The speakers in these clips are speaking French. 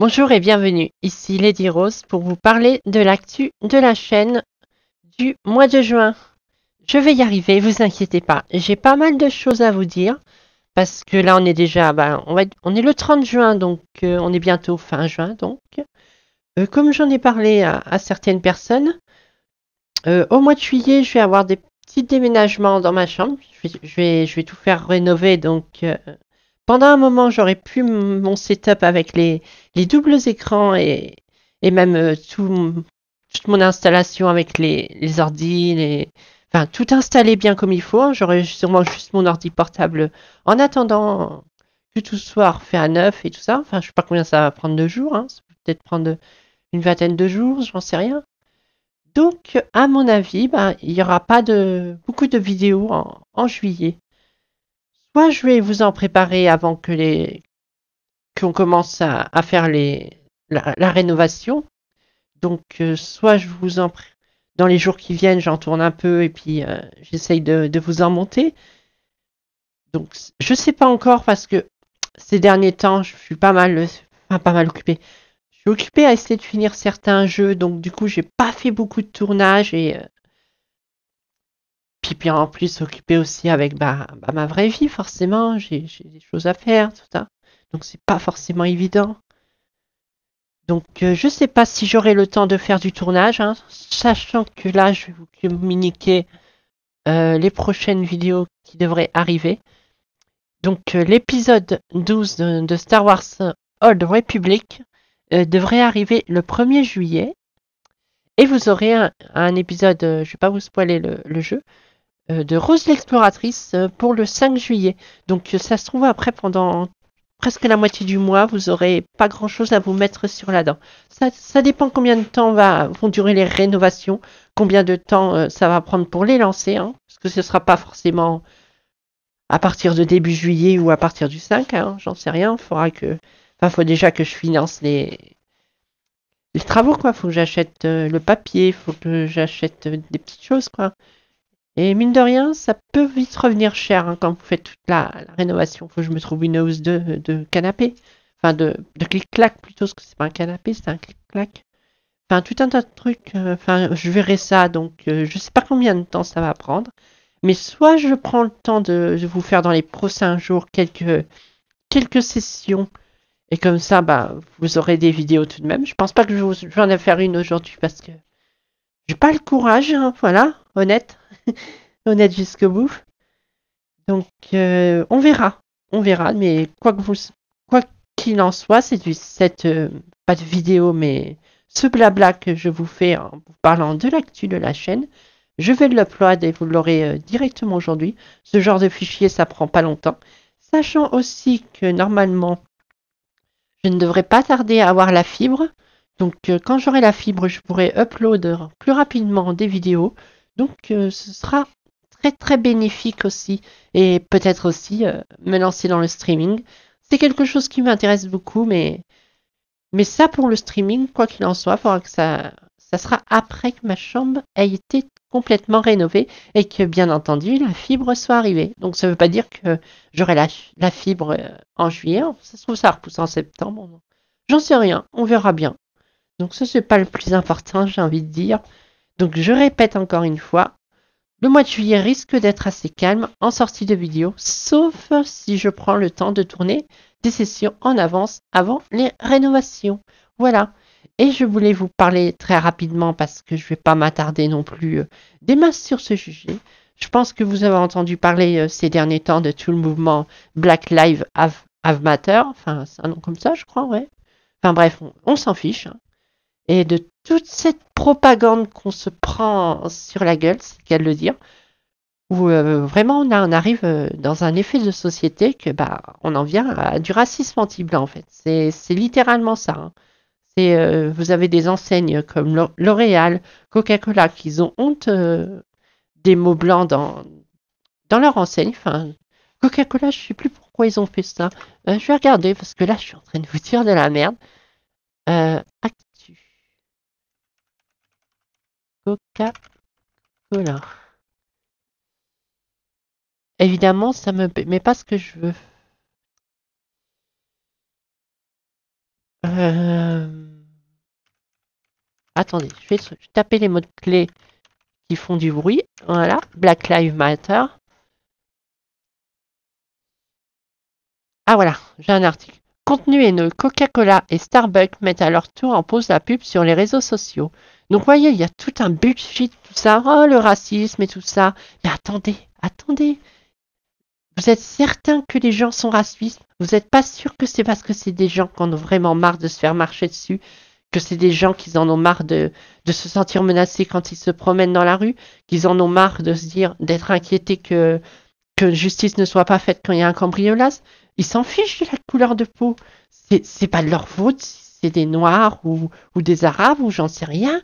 Bonjour et bienvenue, ici Lady Rose pour vous parler de l'actu de la chaîne du mois de juin. Je vais y arriver, vous inquiétez pas, j'ai pas mal de choses à vous dire parce que là on est déjà, bah, on, est le 30 juin donc euh, on est bientôt fin juin donc. Euh, comme j'en ai parlé à, certaines personnes, euh, au mois de juillet je vais avoir des petits déménagements dans ma chambre, je vais tout faire rénover donc pendant un moment, j'aurais pu mon setup avec les, les doubles écrans et, et même euh, tout, toute mon installation avec les, les ordi, les... enfin tout installé bien comme il faut. J'aurais sûrement juste mon ordi portable en attendant que tout soit fait à neuf et tout ça. Enfin, je sais pas combien ça va prendre de jours. Hein. Ça peut peut-être prendre une vingtaine de jours, n'en sais rien. Donc, à mon avis, ben, il n'y aura pas de beaucoup de vidéos en juillet. Soit je vais vous en préparer avant que les qu'on commence à, faire les la, rénovation. Donc euh, soit je vous en dans les jours qui viennent, j'en tourne un peu et puis euh, j'essaye de, vous en monter. Donc je sais pas encore parce que ces derniers temps, je suis pas mal enfin, pas mal occupé. Je suis occupé à essayer de finir certains jeux, donc du coup j'ai pas fait beaucoup de tournage et euh, puis, puis en plus s'occuper aussi avec bah, bah, ma vraie vie, forcément, j'ai des choses à faire, tout ça. Donc c'est pas forcément évident. Donc euh, je sais pas si j'aurai le temps de faire du tournage, hein, sachant que là je vais vous communiquer euh, les prochaines vidéos qui devraient arriver. Donc euh, l'épisode 12 de, Star Wars Old Republic devrait arriver le 1er juillet. Et vous aurez un, épisode, je vais pas vous spoiler le jeu, euh, de Rose l'exploratrice euh, pour le 5 juillet. Donc euh, ça se trouve après pendant presque la moitié du mois, vous aurez pas grand chose à vous mettre sur la dent. Ça, dépend combien de temps va, vont durer les rénovations, combien de temps ça va prendre pour les lancer, hein, parce que ce sera pas forcément à partir de début juillet ou à partir du 5, hein, j'en sais rien, faudra que, enfin, faut déjà que je finance les, les travaux, quoi, faut que j'achète le papier, faut que j'achète des petites choses, quoi. Et mine de rien, ça peut vite revenir cher hein, quand vous faites toute la, rénovation. Faut que je me trouve une hausse de, canapé. Enfin, de, clic-clac plutôt, parce que c'est pas un canapé, c'est un clic-clac. Enfin, tout un tas de trucs. Euh, enfin, je verrai ça, donc euh, je sais pas combien de temps ça va prendre. Mais soit je prends le temps de, vous faire dans les prochains jours quelques, quelques sessions. Et comme ça, bah, vous aurez des vidéos tout de même. Je pense pas que je, vais en faire une aujourd'hui parce que j'ai pas le courage, hein, voilà, honnête honnête jusqu'au bout. Donc, euh, on verra. On verra, mais quoi vous, quoi qu'il en soit, c'est du cette euh, pas de vidéo, mais ce blabla que je vous fais en vous parlant de l'actu de la chaîne, je vais l'upload et vous l'aurez euh, directement aujourd'hui. Ce genre de fichier, ça prend pas longtemps. Sachant aussi que normalement, je ne devrais pas tarder à avoir la fibre. Donc, quand j'aurai la fibre, je pourrai uploader plus rapidement des vidéos. Donc euh, ce sera très très bénéfique aussi et peut-être aussi euh, me lancer dans le streaming. C'est quelque chose qui m'intéresse beaucoup, mais mais ça pour le streaming, quoi qu'il en soit, faudra que ça ça sera après que ma chambre ait été complètement rénovée et que bien entendu la fibre soit arrivée. Donc ça ne veut pas dire que j'aurai la, la, fibre euh, en juillet, ça se trouve ça repousse en septembre. J'en sais rien, on verra bien. Donc ça n'est pas le plus important, j'ai envie de dire. Donc je répète encore une fois, le mois de juillet risque d'être assez calme en sortie de vidéo, sauf si je prends le temps de tourner des sessions en avance avant les rénovations. Voilà. Et je voulais vous parler très rapidement parce que je ne vais pas m'attarder non plus euh, des masses sur ce sujet. Je pense que vous avez entendu parler euh, ces derniers temps de tout le mouvement Black Lives Matter, enfin c'est un nom comme ça je crois, ouais. Enfin bref, on, s'en fiche. Hein et de toute cette propagande qu'on se prend sur la gueule, c'est qu'à le dire, où euh, vraiment on arrive euh, dans un effet de société que bah on en vient à du racisme anti-blanc en fait. C'est littéralement ça. Hein. C'est euh, vous avez des enseignes comme L'Oréal, Coca-Cola qui ont honte des mots blancs dans dans leur enseigne. Enfin, Coca-Cola, je ne sais plus pourquoi ils ont fait ça. je vais regarder parce que là je suis en train de vous dire de la merde. Coca-Cola. Évidemment, ça me mais pas ce que je veux. Euh, attendez, je vais, taper les mots clés qui font du bruit. Voilà, Black Lives Matter. Ah voilà, j'ai un article. Contenu haineux, Coca-Cola et Starbucks mettent à leur tour en pause la pub sur les réseaux sociaux. Donc, voyez, il y a tout un bullshit, tout ça, oh, le racisme et tout ça. Mais attendez, attendez. Vous êtes certain que les gens sont racistes Vous n'êtes pas sûr que c'est parce que c'est des gens qui en ont vraiment marre de se faire marcher dessus que c'est des gens qui en ont marre de, se sentir menacés quand ils se promènent dans la rue, qu'ils en ont marre de se dire, d'être inquiétés que, justice ne soit pas faite quand il y a un cambriolage. Ils s'en fichent de la couleur de peau. C'est pas de leur faute c'est des Noirs ou, des Arabes ou j'en sais rien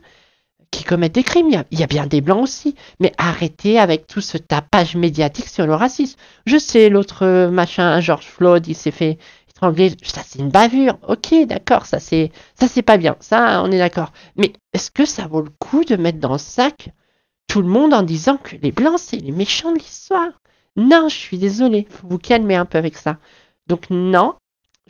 qui commettent des crimes. Il y, a, bien des Blancs aussi. Mais arrêtez avec tout ce tapage médiatique sur le racisme. Je sais, l'autre machin, George Floyd, il s'est fait étrangler. Ça, c'est une bavure. Ok, d'accord, ça, c'est ça c'est pas bien. Ça, on est d'accord. Mais est-ce que ça vaut le coup de mettre dans le sac tout le monde en disant que les Blancs, c'est les méchants de l'histoire Non, je suis désolé. Faut vous calmer un peu avec ça. Donc non,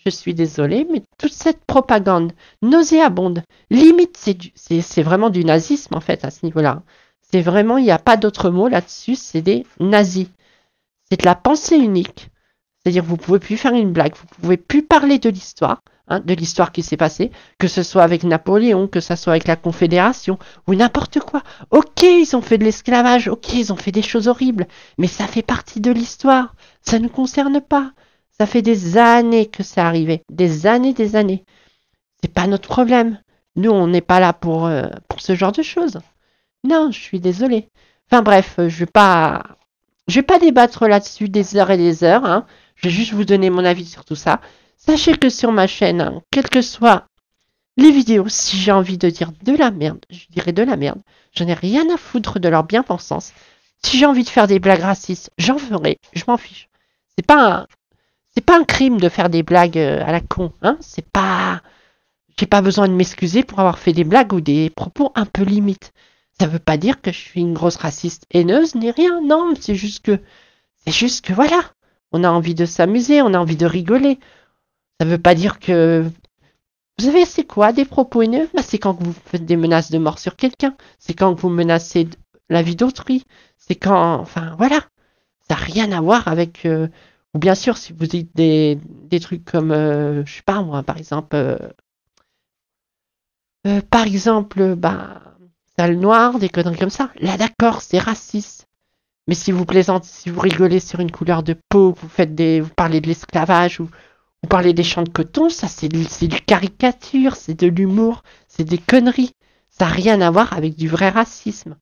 je suis désolée, mais toute cette propagande nauséabonde, limite, c'est vraiment du nazisme en fait à ce niveau-là. C'est vraiment, il n'y a pas d'autre mot là-dessus, c'est des nazis. C'est de la pensée unique. C'est-à-dire, vous pouvez plus faire une blague, vous pouvez plus parler de l'histoire, hein, de l'histoire qui s'est passée, que ce soit avec Napoléon, que ce soit avec la Confédération, ou n'importe quoi. Ok, ils ont fait de l'esclavage, ok, ils ont fait des choses horribles, mais ça fait partie de l'histoire. Ça ne concerne pas. Ça fait des années que ça arrivait. Des années, des années. C'est pas notre problème. Nous, on n'est pas là pour, euh, pour ce genre de choses. Non, je suis désolée. Enfin bref, euh, je vais pas. Je vais pas débattre là-dessus des heures et des heures. Hein. Je vais juste vous donner mon avis sur tout ça. Sachez que sur ma chaîne, hein, quelles que soient les vidéos, si j'ai envie de dire de la merde, je dirais de la merde. Je n'ai rien à foutre de leur bien-pensance. Si j'ai envie de faire des blagues racistes, j'en ferai. Je m'en fiche. C'est pas un, c'est pas un crime de faire des blagues euh, à la con, hein C'est pas... J'ai pas besoin de m'excuser pour avoir fait des blagues ou des propos un peu limites. Ça veut pas dire que je suis une grosse raciste haineuse ni rien, non, c'est juste que... C'est juste que voilà, on a envie de s'amuser, on a envie de rigoler. Ça veut pas dire que... Vous savez, c'est quoi des propos haineux bah, C'est quand vous faites des menaces de mort sur quelqu'un, c'est quand vous menacez la vie d'autrui, c'est quand... Enfin, voilà, ça n'a rien à voir avec... Euh, ou bien sûr, si vous dites des, trucs comme, euh, je sais pas moi, par exemple, euh, euh, par exemple, bah, salle noire, des conneries comme ça. Là, d'accord, c'est raciste. Mais si vous plaisantez, si vous rigolez sur une couleur de peau, vous faites des, vous parlez de l'esclavage ou vous parlez des champs de coton, ça c'est du, du caricature, c'est de l'humour, c'est des conneries. Ça n'a rien à voir avec du vrai racisme.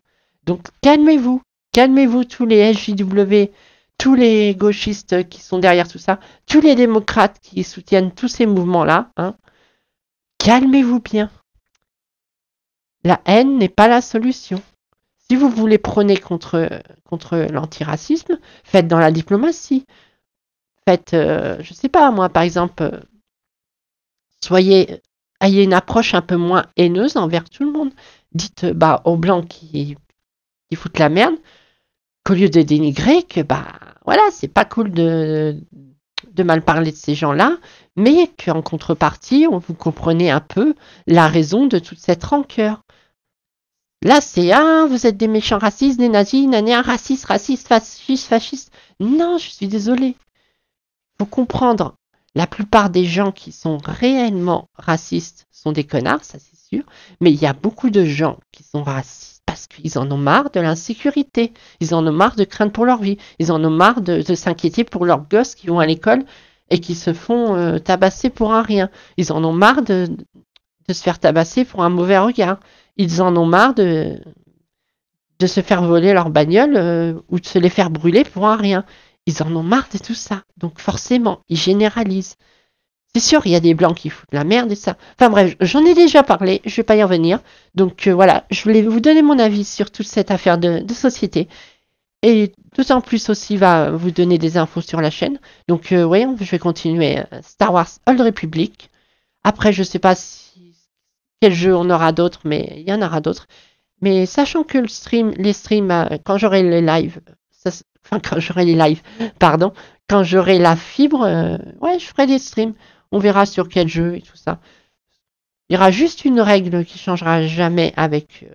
Donc calmez-vous, calmez-vous tous les SJW, tous les gauchistes qui sont derrière tout ça, tous les démocrates qui soutiennent tous ces mouvements-là, hein, calmez-vous bien. La haine n'est pas la solution. Si vous voulez prôner contre, contre l'antiracisme, faites dans la diplomatie. Faites, euh, je ne sais pas, moi, par exemple, euh, soyez, ayez une approche un peu moins haineuse envers tout le monde. Dites euh, bah, aux blancs qui, qui foutent la merde, qu'au lieu de dénigrer, que bah, voilà, c'est pas cool de, mal parler de ces gens-là, mais qu'en contrepartie, on vous comprenez un peu la raison de toute cette rancœur. Là, c'est ah, vous êtes des méchants racistes, des nazis, nanéens, ah, racistes, racistes, fascistes, fascistes. Non, je suis désolée. Faut comprendre, la plupart des gens qui sont réellement racistes sont des connards, ça c'est sûr, mais il y a beaucoup de gens qui sont racistes parce qu'ils en ont marre de l'insécurité, ils en ont marre de craindre pour leur vie, ils en ont marre de, s'inquiéter pour leurs gosses qui vont à l'école et qui se font euh, tabasser pour un rien. Ils en ont marre de, se faire tabasser pour un mauvais regard. Ils en ont marre de, se faire voler leur bagnole euh, ou de se les faire brûler pour un rien. Ils en ont marre de tout ça. Donc forcément, ils généralisent. C'est sûr, il y a des blancs qui foutent la merde et ça. Enfin bref, j'en ai déjà parlé, je vais pas y revenir. Donc euh, voilà, je voulais vous donner mon avis sur toute cette affaire de, société. Et tout en plus aussi va vous donner des infos sur la chaîne. Donc euh, oui, je vais continuer euh, Star Wars Old Republic. Après, je sais pas si quel jeu on aura d'autres, mais il y en aura d'autres. Mais sachant que le stream, les streams, quand j'aurai les lives, enfin quand j'aurai les lives, pardon, quand j'aurai la fibre, ouais, je ferai des streams on verra sur quel jeu et tout ça. Il y aura juste une règle qui changera jamais avec euh,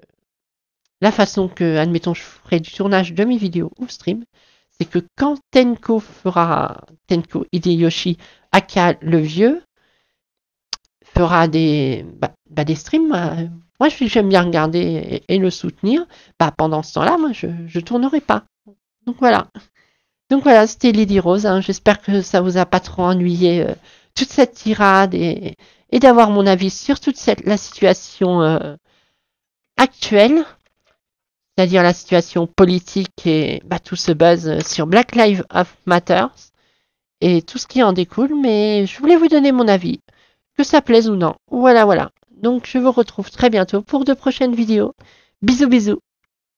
la façon que, admettons, je ferai du tournage de mes vidéos ou stream. C'est que quand Tenko fera, Tenko Hideyoshi Aka le vieux, fera des, bah, bah des streams, bah, moi moi j'aime bien regarder et, le soutenir, bah pendant ce temps-là, moi je, je tournerai pas. Donc voilà. Donc voilà, c'était Lady Rose. Hein. J'espère que ça vous a pas trop ennuyé euh, toute cette tirade et, d'avoir mon avis sur toute la situation euh, actuelle, c'est-à-dire la situation politique et bah, tout ce buzz sur Black Lives Matter et tout ce qui en découle, mais je voulais vous donner mon avis, que ça plaise ou non. Voilà, voilà. Donc je vous retrouve très bientôt pour de prochaines vidéos. Bisous, bisous.